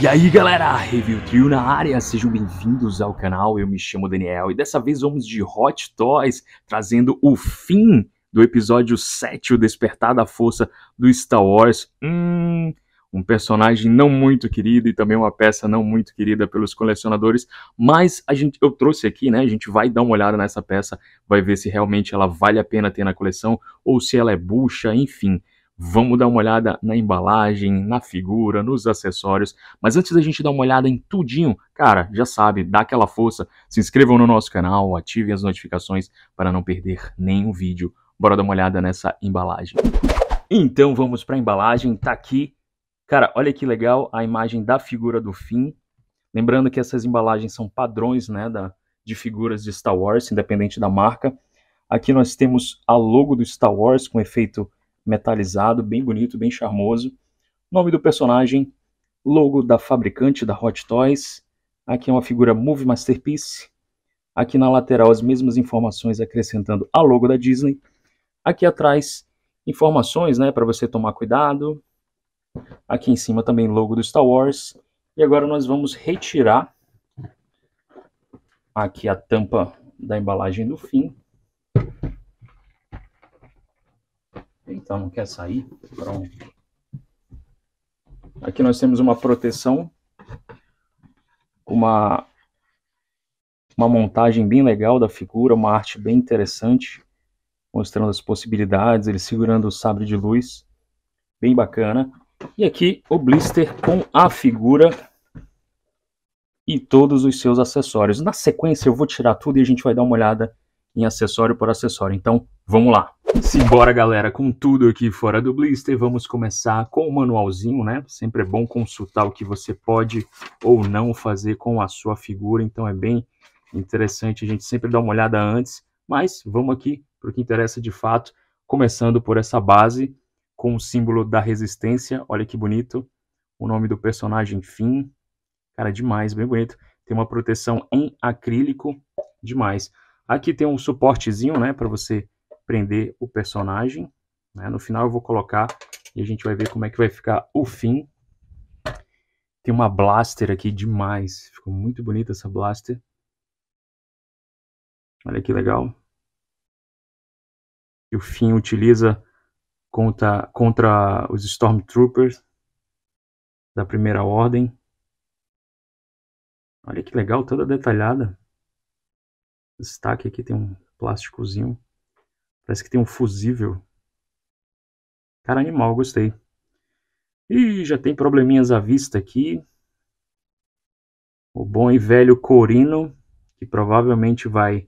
E aí galera, Review Trio na área, sejam bem-vindos ao canal, eu me chamo Daniel e dessa vez vamos de Hot Toys, trazendo o fim do episódio 7, o Despertar da Força do Star Wars. Hum, um personagem não muito querido e também uma peça não muito querida pelos colecionadores, mas a gente, eu trouxe aqui, né, a gente vai dar uma olhada nessa peça, vai ver se realmente ela vale a pena ter na coleção ou se ela é bucha, enfim... Vamos dar uma olhada na embalagem, na figura, nos acessórios. Mas antes da gente dar uma olhada em tudinho, cara, já sabe, dá aquela força, se inscrevam no nosso canal, ativem as notificações para não perder nenhum vídeo. Bora dar uma olhada nessa embalagem. Então vamos para a embalagem, tá aqui. Cara, olha que legal a imagem da figura do Finn. Lembrando que essas embalagens são padrões, né, da, de figuras de Star Wars, independente da marca. Aqui nós temos a logo do Star Wars com efeito metalizado, bem bonito, bem charmoso. Nome do personagem, logo da fabricante da Hot Toys. Aqui é uma figura Movie Masterpiece. Aqui na lateral as mesmas informações acrescentando a logo da Disney. Aqui atrás informações, né, para você tomar cuidado. Aqui em cima também logo do Star Wars. E agora nós vamos retirar aqui a tampa da embalagem do fim Então, não quer sair? Pronto. Aqui nós temos uma proteção, uma, uma montagem bem legal da figura, uma arte bem interessante, mostrando as possibilidades, ele segurando o sabre de luz, bem bacana. E aqui o blister com a figura e todos os seus acessórios. Na sequência eu vou tirar tudo e a gente vai dar uma olhada em acessório por acessório. Então, vamos lá! Simbora, galera, com tudo aqui fora do Blister, vamos começar com o manualzinho, né? Sempre é bom consultar o que você pode ou não fazer com a sua figura, então é bem interessante a gente sempre dar uma olhada antes, mas vamos aqui para o que interessa de fato, começando por essa base com o símbolo da resistência, olha que bonito, o nome do personagem fim. cara, demais, bem bonito, tem uma proteção em acrílico, demais. Aqui tem um suportezinho, né, para você prender o personagem. Né? No final eu vou colocar e a gente vai ver como é que vai ficar o fim. Tem uma blaster aqui demais. Ficou muito bonita essa blaster. Olha que legal. E o fim utiliza contra, contra os Stormtroopers da primeira ordem. Olha que legal, toda detalhada. Destaque aqui tem um plásticozinho. Parece que tem um fusível. Cara, animal, gostei. E já tem probleminhas à vista aqui. O bom e velho Corino, que provavelmente vai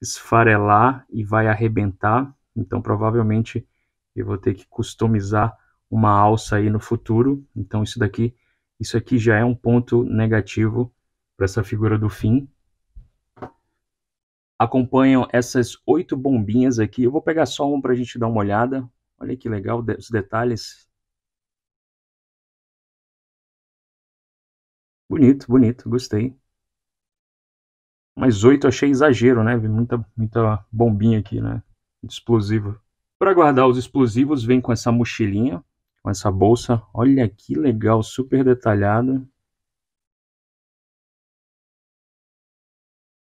esfarelar e vai arrebentar. Então, provavelmente, eu vou ter que customizar uma alça aí no futuro. Então, isso daqui, isso aqui já é um ponto negativo para essa figura do fim acompanham essas oito bombinhas aqui. Eu vou pegar só uma para a gente dar uma olhada. Olha que legal os detalhes. Bonito, bonito, gostei. Mas oito achei exagero, né? Muita, muita bombinha aqui, né? Explosivo. Para guardar os explosivos, vem com essa mochilinha, com essa bolsa. Olha que legal, super detalhada.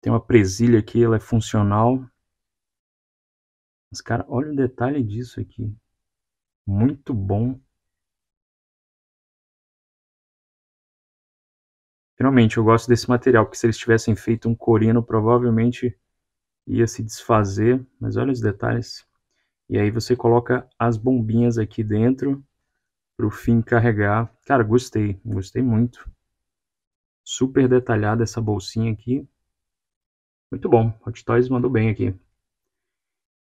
Tem uma presilha aqui, ela é funcional. Mas, cara, olha o detalhe disso aqui. Muito bom. Finalmente, eu gosto desse material, porque se eles tivessem feito um corino, provavelmente ia se desfazer. Mas olha os detalhes. E aí você coloca as bombinhas aqui dentro para o fim carregar. Cara, gostei, gostei muito. Super detalhada essa bolsinha aqui. Muito bom, Hot Toys mandou bem aqui.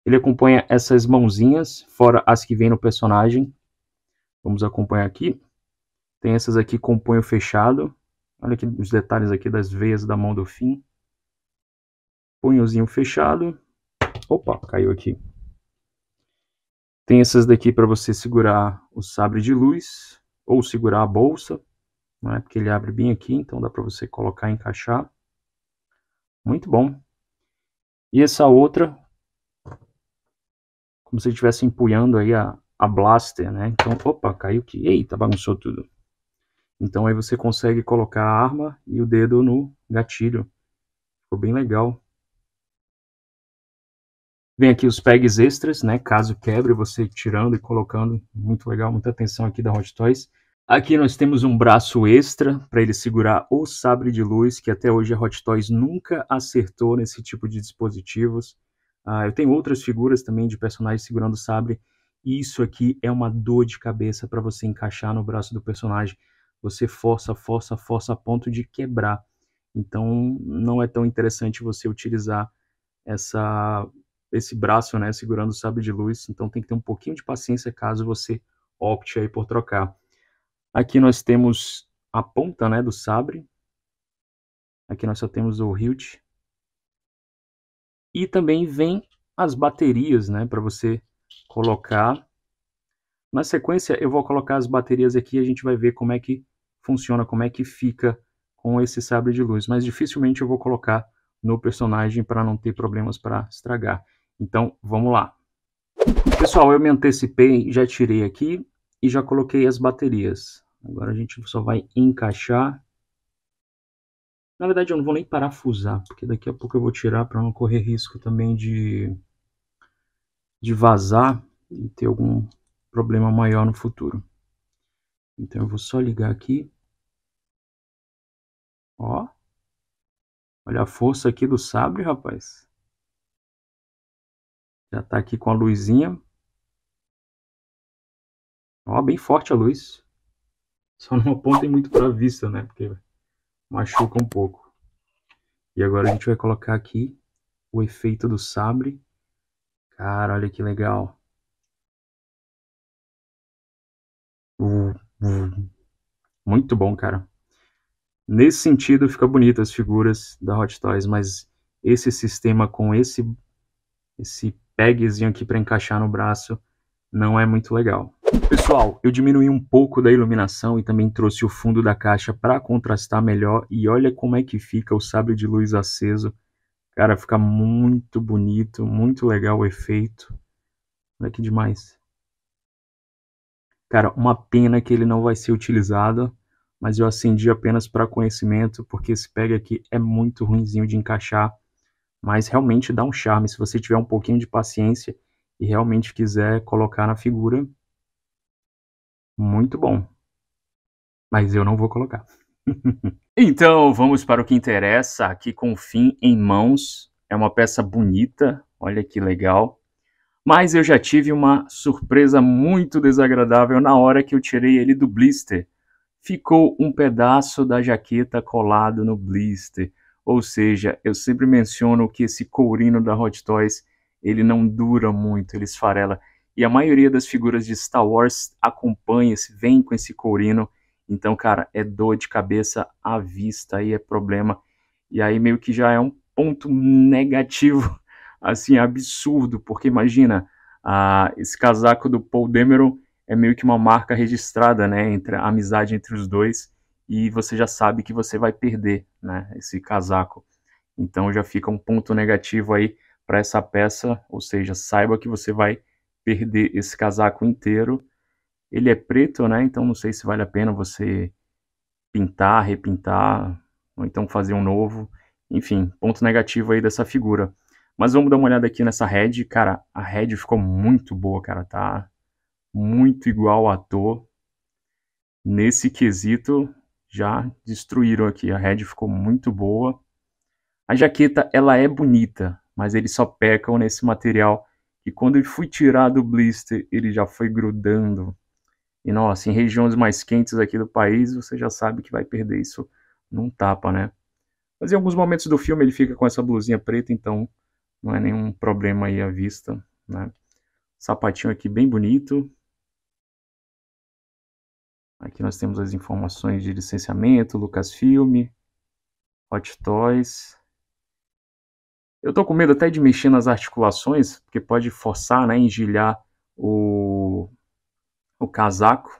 Ele acompanha essas mãozinhas, fora as que vem no personagem. Vamos acompanhar aqui. Tem essas aqui com o punho fechado. Olha aqui os detalhes aqui das veias da mão do fim. Punhozinho fechado. Opa, caiu aqui. Tem essas daqui para você segurar o sabre de luz ou segurar a bolsa, né? porque ele abre bem aqui, então dá para você colocar e encaixar. Muito bom. E essa outra, como se estivesse empunhando aí a, a blaster, né? Então, opa, caiu que Eita, bagunçou tudo. Então aí você consegue colocar a arma e o dedo no gatilho. Ficou bem legal. Vem aqui os pegs extras, né? Caso quebre, você tirando e colocando. Muito legal, muita atenção aqui da Hot Toys. Aqui nós temos um braço extra para ele segurar o sabre de luz, que até hoje a Hot Toys nunca acertou nesse tipo de dispositivos. Ah, eu tenho outras figuras também de personagens segurando o sabre. Isso aqui é uma dor de cabeça para você encaixar no braço do personagem. Você força, força, força a ponto de quebrar. Então não é tão interessante você utilizar essa, esse braço né, segurando o sabre de luz. Então tem que ter um pouquinho de paciência caso você opte aí por trocar. Aqui nós temos a ponta né, do sabre. Aqui nós só temos o hilt. E também vem as baterias né, para você colocar. Na sequência eu vou colocar as baterias aqui e a gente vai ver como é que funciona, como é que fica com esse sabre de luz. Mas dificilmente eu vou colocar no personagem para não ter problemas para estragar. Então vamos lá. Pessoal, eu me antecipei, já tirei aqui e já coloquei as baterias. Agora a gente só vai encaixar. Na verdade, eu não vou nem parafusar, porque daqui a pouco eu vou tirar para não correr risco também de, de vazar e ter algum problema maior no futuro. Então eu vou só ligar aqui. Ó. Olha a força aqui do sabre, rapaz. Já tá aqui com a luzinha. Ó, bem forte a luz. Só não apontem muito para a vista, né? Porque machuca um pouco. E agora a gente vai colocar aqui o efeito do sabre. Cara, olha que legal. Muito bom, cara. Nesse sentido, fica bonito as figuras da Hot Toys, mas esse sistema com esse esse pegzinho aqui para encaixar no braço não é muito legal. Pessoal, eu diminui um pouco da iluminação e também trouxe o fundo da caixa para contrastar melhor e olha como é que fica o sabre de luz aceso. Cara, fica muito bonito, muito legal o efeito. Olha que demais. Cara, uma pena que ele não vai ser utilizado, mas eu acendi apenas para conhecimento, porque esse pega aqui é muito ruimzinho de encaixar, mas realmente dá um charme. Se você tiver um pouquinho de paciência e realmente quiser colocar na figura, muito bom. Mas eu não vou colocar. então vamos para o que interessa, aqui com o fim em mãos. É uma peça bonita, olha que legal. Mas eu já tive uma surpresa muito desagradável na hora que eu tirei ele do blister. Ficou um pedaço da jaqueta colado no blister. Ou seja, eu sempre menciono que esse courino da Hot Toys, ele não dura muito, ele esfarela. E a maioria das figuras de Star Wars acompanha-se, vem com esse courino. Então, cara, é dor de cabeça à vista, aí é problema. E aí meio que já é um ponto negativo, assim, absurdo, porque imagina, ah, esse casaco do Paul Demeron é meio que uma marca registrada, né, entre a amizade entre os dois, e você já sabe que você vai perder, né, esse casaco. Então já fica um ponto negativo aí para essa peça, ou seja, saiba que você vai perder esse casaco inteiro. Ele é preto, né? Então não sei se vale a pena você pintar, repintar, ou então fazer um novo. Enfim, ponto negativo aí dessa figura. Mas vamos dar uma olhada aqui nessa head. Cara, a head ficou muito boa, cara. Tá muito igual à toa. Nesse quesito, já destruíram aqui. A head ficou muito boa. A jaqueta, ela é bonita, mas eles só pecam nesse material e quando ele foi tirar do blister, ele já foi grudando. E nossa, em regiões mais quentes aqui do país, você já sabe que vai perder isso num tapa, né? Mas em alguns momentos do filme ele fica com essa blusinha preta, então não é nenhum problema aí à vista, né? Sapatinho aqui bem bonito. Aqui nós temos as informações de licenciamento, Lucasfilm, Hot Toys, eu tô com medo até de mexer nas articulações, porque pode forçar, né, engilhar o, o casaco.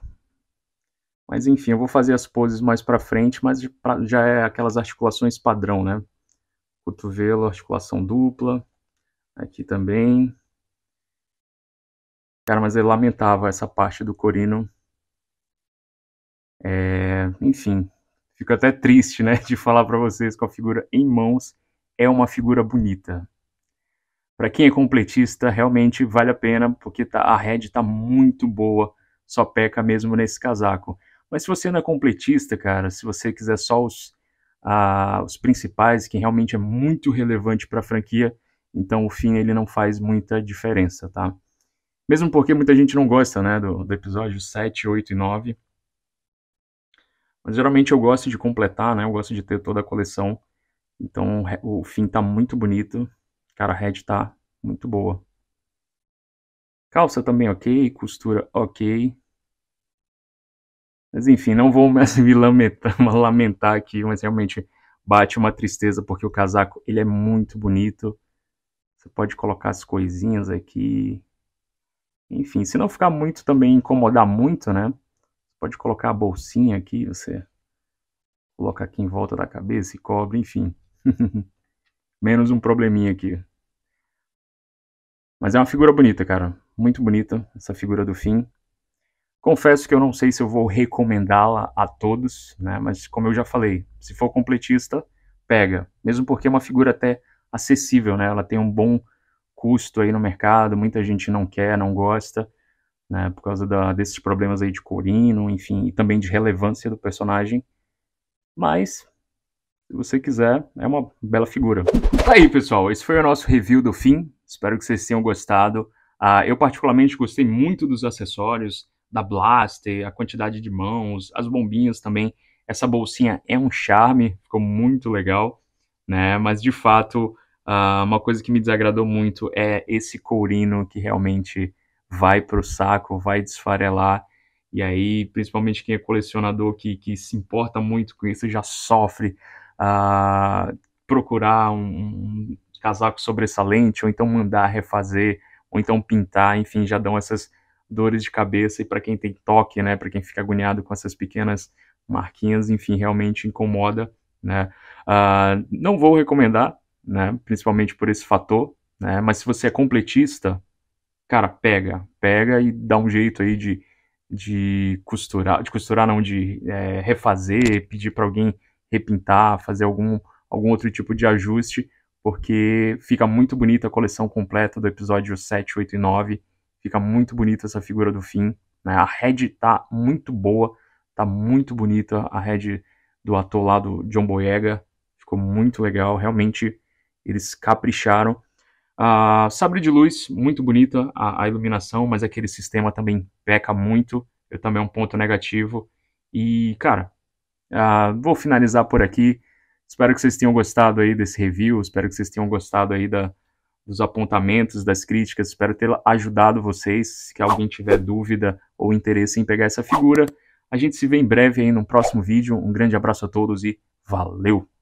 Mas enfim, eu vou fazer as poses mais para frente, mas já é aquelas articulações padrão, né? Cotovelo, articulação dupla. Aqui também. Cara, mas ele lamentava essa parte do Corino. É, enfim, fico até triste, né, de falar para vocês com a figura em mãos é uma figura bonita. Para quem é completista, realmente vale a pena, porque tá, a Red tá muito boa, só peca mesmo nesse casaco. Mas se você não é completista, cara, se você quiser só os, ah, os principais, que realmente é muito relevante para a franquia, então o fim ele não faz muita diferença, tá? Mesmo porque muita gente não gosta, né, do, do episódio 7, 8 e 9. Mas geralmente eu gosto de completar, né, eu gosto de ter toda a coleção então o fim tá muito bonito. Cara, a head tá muito boa. Calça também ok, costura ok. Mas enfim, não vou me lamentar, lamentar aqui, mas realmente bate uma tristeza porque o casaco ele é muito bonito. Você pode colocar as coisinhas aqui. Enfim, se não ficar muito também incomodar muito, né? Você pode colocar a bolsinha aqui, você coloca aqui em volta da cabeça e cobre, enfim. Menos um probleminha aqui. Mas é uma figura bonita, cara. Muito bonita essa figura do fim. Confesso que eu não sei se eu vou recomendá-la a todos, né? Mas como eu já falei, se for completista, pega. Mesmo porque é uma figura até acessível, né? Ela tem um bom custo aí no mercado, muita gente não quer, não gosta, né? Por causa da, desses problemas aí de corino, enfim, e também de relevância do personagem. Mas se você quiser, é uma bela figura. Tá aí, pessoal. Esse foi o nosso review do fim. Espero que vocês tenham gostado. Uh, eu, particularmente, gostei muito dos acessórios, da blaster, a quantidade de mãos, as bombinhas também. Essa bolsinha é um charme, ficou muito legal, né? Mas, de fato, uh, uma coisa que me desagradou muito é esse courino que realmente vai pro saco, vai desfarelar. E aí, principalmente quem é colecionador que, que se importa muito com isso, já sofre ah, procurar um, um casaco sobressalente, ou então mandar refazer, ou então pintar, enfim, já dão essas dores de cabeça. E para quem tem toque, né, para quem fica agoniado com essas pequenas marquinhas, enfim, realmente incomoda, né. Ah, não vou recomendar, né, principalmente por esse fator, né, mas se você é completista, cara, pega, pega e dá um jeito aí de, de costurar, de costurar não, de é, refazer, pedir para alguém repintar, fazer algum, algum outro tipo de ajuste, porque fica muito bonita a coleção completa do episódio 7, 8 e 9. Fica muito bonita essa figura do fim. Né? A head tá muito boa, tá muito bonita a head do ator lá do John Boyega. Ficou muito legal, realmente eles capricharam. A uh, sabre de luz, muito bonita a, a, iluminação, mas aquele sistema também peca muito. Eu também é um ponto negativo. E, cara, Uh, vou finalizar por aqui. Espero que vocês tenham gostado aí desse review, espero que vocês tenham gostado aí da, dos apontamentos, das críticas, espero ter ajudado vocês. Se alguém tiver dúvida ou interesse em pegar essa figura, a gente se vê em breve aí no próximo vídeo. Um grande abraço a todos e valeu!